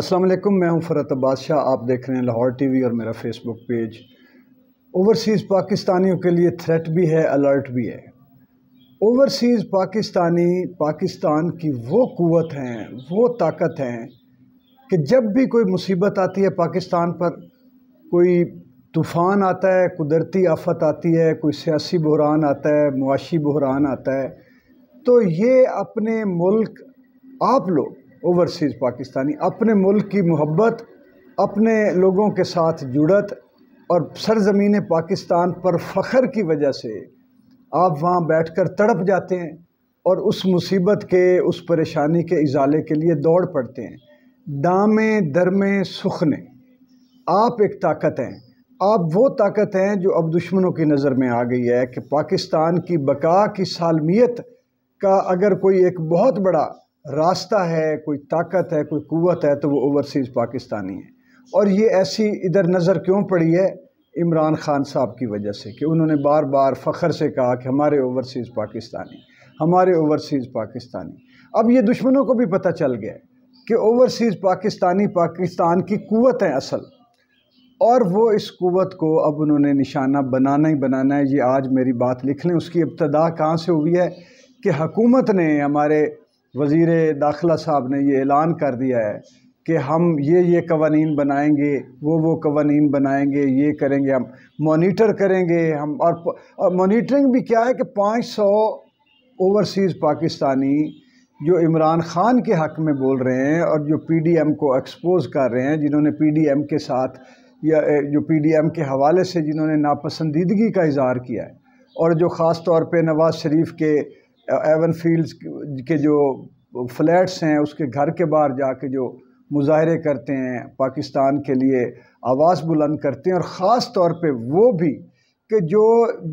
अस्सलाम वालेकुम मैं हूं फ़रत बादशाह आप देख रहे हैं लाहौर टीवी और मेरा फेसबुक पेज ओवरसीज़ पाकिस्तानियों के लिए थ्रेट भी है अलर्ट भी है ओवरसीज़ पाकिस्तानी पाकिस्तान की वो क़वत हैं वो ताकत हैं कि जब भी कोई मुसीबत आती है पाकिस्तान पर कोई तूफ़ान आता है कुदरती आफत आती है कोई सियासी बहरान आता है मुआशी बहरान आता है तो ये अपने मुल्क आप लोग ओवरसीज़ पाकिस्तानी अपने मुल्क की मोहब्बत अपने लोगों के साथ जुड़त और सरजमीन पाकिस्तान पर फ़ख्र की वजह से आप वहाँ बैठ कर तड़प जाते हैं और उस मुसीबत के उस परेशानी के इजाले के लिए दौड़ पड़ते हैं दामे दरमे सुखने आप एक ताकत हैं आप वो ताकत हैं जो अब दुश्मनों की नज़र में आ गई है कि पाकिस्तान की बका की सालमियत का अगर कोई एक बहुत बड़ा रास्ता है कोई ताकत है कोई क़वत है तो वो ओवरसीज़ पाकिस्तानी है और ये ऐसी इधर नज़र क्यों पड़ी है इमरान खान साहब की वजह से कि उन्होंने बार बार फ़ख्र से कहा कि हमारे ओवरसीज़ पाकिस्तानी हमारे ओवरसीज़ पाकिस्तानी अब ये दुश्मनों को भी पता चल गया कि ओवरसीज़ पाकिस्तानी पाकिस्तान की क़वत है असल और वो इस क़वत को अब उन्होंने निशाना बनाना ही बनाना है ये आज मेरी बात लिख लें उसकी इब्तदा कहाँ से हुई है कि हकूमत ने हमारे वज़ी दाखिला साहब ने ये ऐलान कर दिया है कि हम ये ये कवानीन बनाएंगे वो वो कवानीन बनाएंगे ये करेंगे हम मोनीटर करेंगे हम और, और मोनीटरिंग भी क्या है कि पाँच सौ ओवरसीज़ पाकिस्तानी जो इमरान ख़ान के हक़ में बोल रहे हैं और जो पीडीएम को एक्सपोज़ कर रहे हैं जिन्होंने पीडीएम के साथ या जो पीडीएम के हवाले से जिन्होंने नापसंदीदगी का इजहार किया है और जो ख़ास तौर पर नवाज़ शरीफ के एवन फील्ड्स के जो फ्लैट्स हैं उसके घर के बाहर जाके जो मुजाहरे करते हैं पाकिस्तान के लिए आवाज़ बुलंद करते हैं और ख़ास तौर पे वो भी कि जो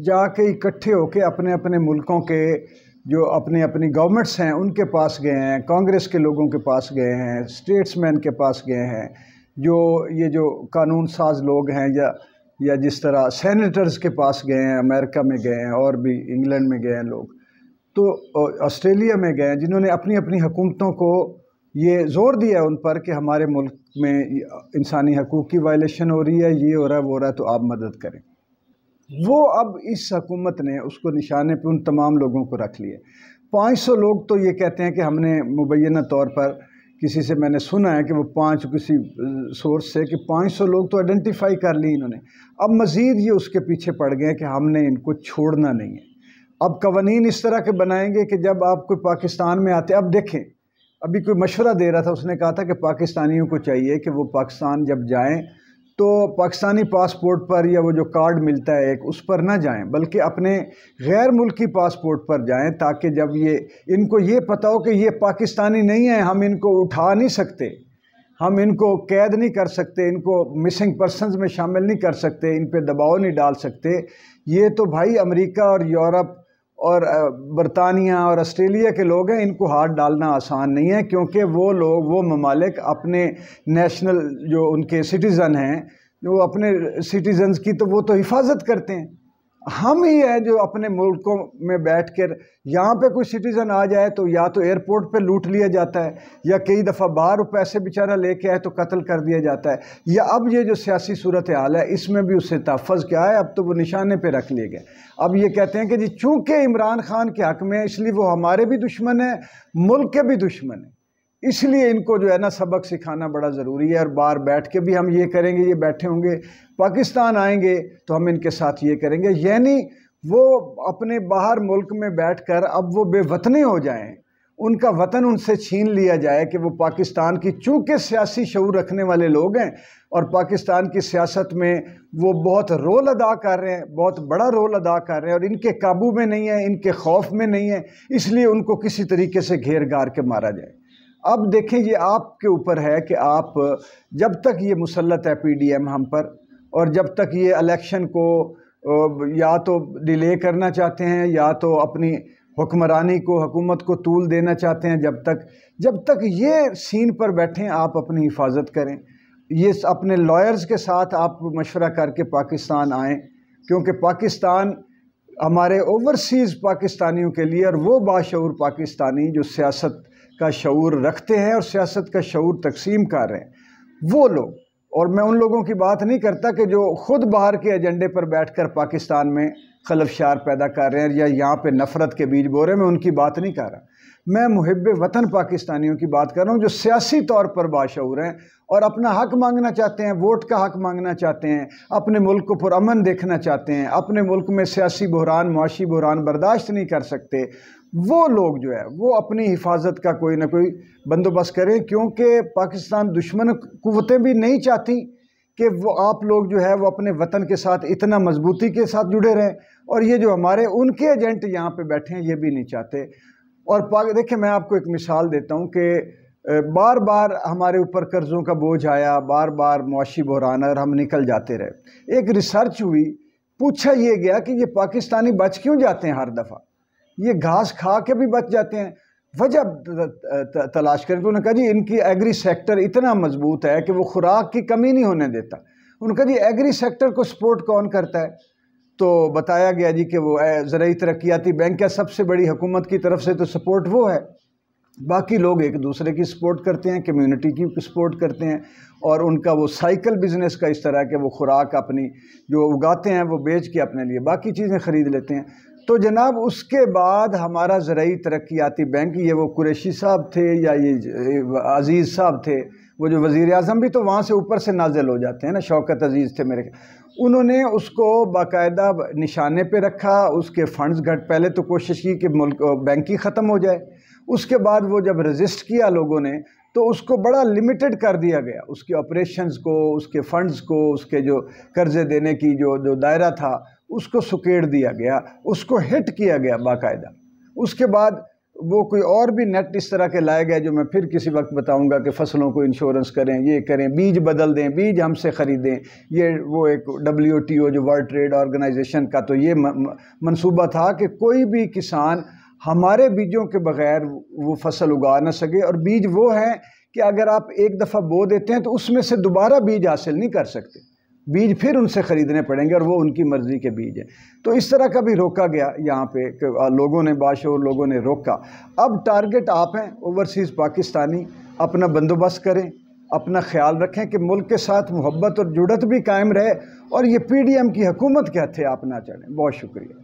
जाके इकट्ठे होके अपने अपने मुल्कों के जो अपने अपनी गवर्नमेंट्स हैं उनके पास गए हैं कांग्रेस के लोगों के पास गए हैं स्टेट्समैन के पास गए हैं जो ये जो कानून साज लोग हैं या या जिस तरह सेनेटर्स के पास गए हैं अमेरिका में गए हैं और भी इंग्लैंड में गए हैं लोग तो ऑस्ट्रेलिया में गए जिन्होंने अपनी अपनी हुकूमतों को ये ज़ोर दिया उन पर कि हमारे मुल्क में इंसानी हकूक़ की वायलेशन हो रही है ये हो रहा है वो हो रहा है तो आप मदद करें वो अब इस हकूमत ने उसको निशाने पर उन तमाम लोगों को रख लिए 500 लोग तो ये कहते हैं कि हमने मुबैना तौर पर किसी से मैंने सुना है कि वो पाँच किसी सोर्स से कि 500 लोग तो आइडेंटिफाई कर लिए इन्होंने अब मज़ीद ये उसके पीछे पड़ गए कि हमने इनको छोड़ना नहीं है अब कवानीन इस तरह के बनाएंगे कि जब आप कोई पाकिस्तान में आते अब देखें अभी कोई मशवरा दे रहा था उसने कहा था कि पाकिस्तानियों को चाहिए कि वो पाकिस्तान जब जाएँ तो पाकिस्तानी पासपोर्ट पर या वो जो कार्ड मिलता है एक उस पर ना जाएं बल्कि अपने गैर मुल्की पासपोर्ट पर जाएं ताकि जब ये इनको ये पता हो कि ये पाकिस्तानी नहीं है हम इनको उठा नहीं सकते हम इनको कैद नहीं कर सकते इनको मिसिंग पर्सनस में शामिल नहीं कर सकते इन पर दबाव नहीं डाल सकते ये तो भाई अमेरिका और यूरोप और बरतानिया और ऑस्ट्रेलिया के लोग हैं इनको हाथ डालना आसान नहीं है क्योंकि वो लोग वो ममालिक अपने नेशनल जो उनके सिटीज़न हैं वो अपने सिटीज़न्स की तो वो तो हिफाजत करते हैं हम ही हैं जो अपने मुल्कों में बैठ कर यहाँ पर कोई सिटीज़न आ जाए तो या तो एयरपोर्ट पे लूट लिया जाता है या कई दफ़ा बाहर पैसे बेचारा लेके आए तो कत्ल कर दिया जाता है या अब ये जो सियासी सूरत हाल है इसमें भी उससे तहफ़ क्या है अब तो वो निशाने पर रख लिए गए अब ये कहते हैं कि जी चूँकि इमरान खान के हक़ में इसलिए वो हमारे भी दुश्मन हैं मुल्क के भी दुश्मन हैं इसलिए इनको जो है ना सबक सिखाना बड़ा ज़रूरी है और बाहर बैठ के भी हम ये करेंगे ये बैठे होंगे पाकिस्तान आएंगे तो हम इनके साथ ये करेंगे यानी वो अपने बाहर मुल्क में बैठ कर अब वो बेवतने हो जाएं उनका वतन उनसे छीन लिया जाए कि वो पाकिस्तान की चूँकि सियासी शूर रखने वाले लोग हैं और पाकिस्तान की सियासत में वो बहुत रोल अदा कर रहे हैं बहुत बड़ा रोल अदा कर रहे हैं और इनके काबू में नहीं है इनके खौफ में नहीं है इसलिए उनको किसी तरीके से घेर गार के मारा जाए अब देखें ये आपके ऊपर है कि आप जब तक ये मुसलत है पीडीएम हम पर और जब तक ये इलेक्शन को या तो डिले करना चाहते हैं या तो अपनी हुक्मरानी को हुकूमत को तूल देना चाहते हैं जब तक जब तक ये सीन पर बैठें आप अपनी हिफाजत करें ये अपने लॉयर्स के साथ आप मशवरा करके पाकिस्तान आएँ क्योंकि पाकिस्तान हमारे ओवरसीज़ पाकिस्तानियों के लिए और वो बाशूर पाकिस्तानी जो सियासत का शूर रखते हैं और सियासत का शूर तकसीम कर रहे हैं वो लोग और मैं उन लोगों की बात नहीं करता कि जो ख़ुद बाहर के एजेंडे पर बैठकर पाकिस्तान में खलफशार पैदा कर रहे हैं या यहाँ पे नफ़रत के बीज हैं मैं उनकी बात नहीं कर रहा मैं मुहब वतन पाकिस्तानियों की बात कर रहा हूँ जो सियासी तौर पर बाशूर हैं और अपना हक मांगना चाहते हैं वोट का हक मांगना चाहते हैं अपने मुल्क को पुरमन देखना चाहते हैं अपने मुल्क में सियासी बहरान मुआशी बहरान बर्दाश्त नहीं कर सकते वो लोग जो है वो अपनी हिफाजत का कोई ना कोई बंदोबस्त करें क्योंकि पाकिस्तान दुश्मन कुतें भी नहीं चाहती कि वो आप लोग जो है वो अपने वतन के साथ इतना मजबूती के साथ जुड़े रहें और ये जो हमारे उनके एजेंट यहाँ पे बैठे हैं ये भी नहीं चाहते और पाक देखिए मैं आपको एक मिसाल देता हूँ कि बार बार हमारे ऊपर कर्ज़ों का बोझ आया बार बार मुआशी बहरान और हम निकल जाते रहे एक रिसर्च हुई पूछा ये गया कि ये पाकिस्तानी बच क्यों जाते हैं हर दफ़ा ये घास खा के भी बच जाते हैं वजह तलाश करें तो उन्होंने कहा जी इनकी एग्री सेक्टर इतना मजबूत है कि वो खुराक की कमी नहीं होने देता उन्होंने कहा जी एग्री सेक्टर को सपोर्ट कौन करता है तो बताया गया जी कि वो ज़रूरी तरक्याती बैंक है सबसे बड़ी हुकूमत की तरफ से तो सपोर्ट वो है बाकी लोग एक दूसरे की सपोर्ट करते हैं कम्युनिटी की सपोर्ट करते हैं और उनका वो साइकिल बिजनेस का इस तरह के वो खुराक अपनी जो उगाते हैं वो बेच के अपने लिए बाकी चीज़ें ख़रीद लेते हैं तो जनाब उसके बाद हमारा ज़रूरी तरक्याती बैंक ये वो कुरेशी साहब थे या ये अज़ीज़ साहब थे वो जो वज़ी अजम भी तो वहाँ से ऊपर से नाजिल हो जाते हैं ना शौकत अज़ीज़ थे मेरे उन्होंने उसको बाकायदा निशाने पे रखा उसके फंड्स घट पहले तो कोशिश की कि मुल्क बैंक ही ख़त्म हो जाए उसके बाद वो जब रजिस्ट किया लोगों ने तो उसको बड़ा लिमिटेड कर दिया गया उसके ऑपरेशंस को उसके फंड्स को उसके जो कर्ज़े देने की जो जो दायरा था उसको सुकेड़ दिया गया उसको हिट किया गया बाकायदा उसके बाद वो कोई और भी नेट इस तरह के लाए गए जो मैं फिर किसी वक्त बताऊंगा कि फसलों को इंश्योरेंस करें ये करें बीज बदल दें बीज हमसे ख़रीदें ये वो एक डब्ल्यू टी ओ जो वर्ल्ड ट्रेड ऑर्गेनाइजेशन का तो ये मनसूबा था कि कोई भी किसान हमारे बीजों के बगैर वो फसल उगा ना सके और बीज वो हैं कि अगर आप एक दफ़ा बो देते हैं तो उसमें से दोबारा बीज हासिल नहीं कर सकते बीज फिर उनसे ख़रीदने पड़ेंगे और वो उनकी मर्ज़ी के बीज हैं तो इस तरह का भी रोका गया यहाँ पे लोगों ने और लोगों ने रोका अब टारगेट आप हैं ओवरसीज़ पाकिस्तानी अपना बंदोबस्त करें अपना ख्याल रखें कि मुल्क के साथ मोहब्बत और जुड़त भी कायम रहे और ये पीडीएम की हकूमत के हथे आप ना चढ़ें बहुत शुक्रिया